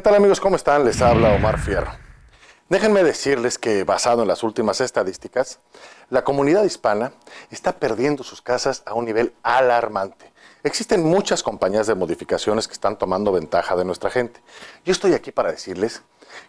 ¿Qué tal amigos? ¿Cómo están? Les habla Omar Fierro. Déjenme decirles que basado en las últimas estadísticas, la comunidad hispana está perdiendo sus casas a un nivel alarmante. Existen muchas compañías de modificaciones que están tomando ventaja de nuestra gente. Yo estoy aquí para decirles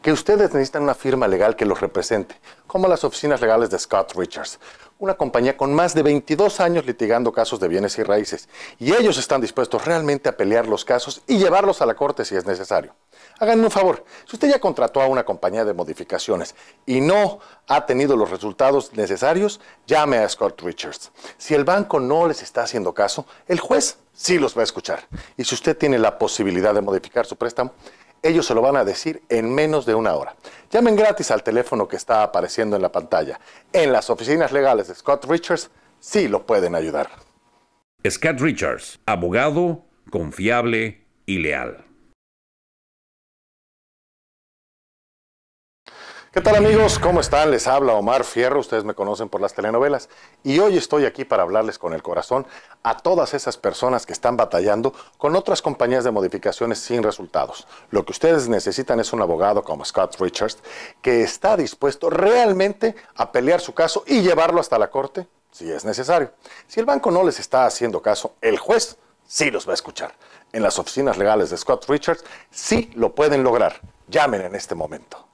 que ustedes necesitan una firma legal que los represente, como las oficinas legales de Scott Richards, una compañía con más de 22 años litigando casos de bienes y raíces, y ellos están dispuestos realmente a pelear los casos y llevarlos a la corte si es necesario. Háganme un favor, si usted ya contrató a una compañía de modificaciones y no ha tenido los resultados necesarios, llame a Scott Richards. Si el banco no les está haciendo caso, el juez sí los va a escuchar. Y si usted tiene la posibilidad de modificar su préstamo, ellos se lo van a decir en menos de una hora. Llamen gratis al teléfono que está apareciendo en la pantalla. En las oficinas legales de Scott Richards sí lo pueden ayudar. Scott Richards, abogado, confiable y leal. ¿Qué tal amigos? ¿Cómo están? Les habla Omar Fierro, ustedes me conocen por las telenovelas y hoy estoy aquí para hablarles con el corazón a todas esas personas que están batallando con otras compañías de modificaciones sin resultados. Lo que ustedes necesitan es un abogado como Scott Richards que está dispuesto realmente a pelear su caso y llevarlo hasta la corte si es necesario. Si el banco no les está haciendo caso, el juez sí los va a escuchar. En las oficinas legales de Scott Richards sí lo pueden lograr. Llamen en este momento.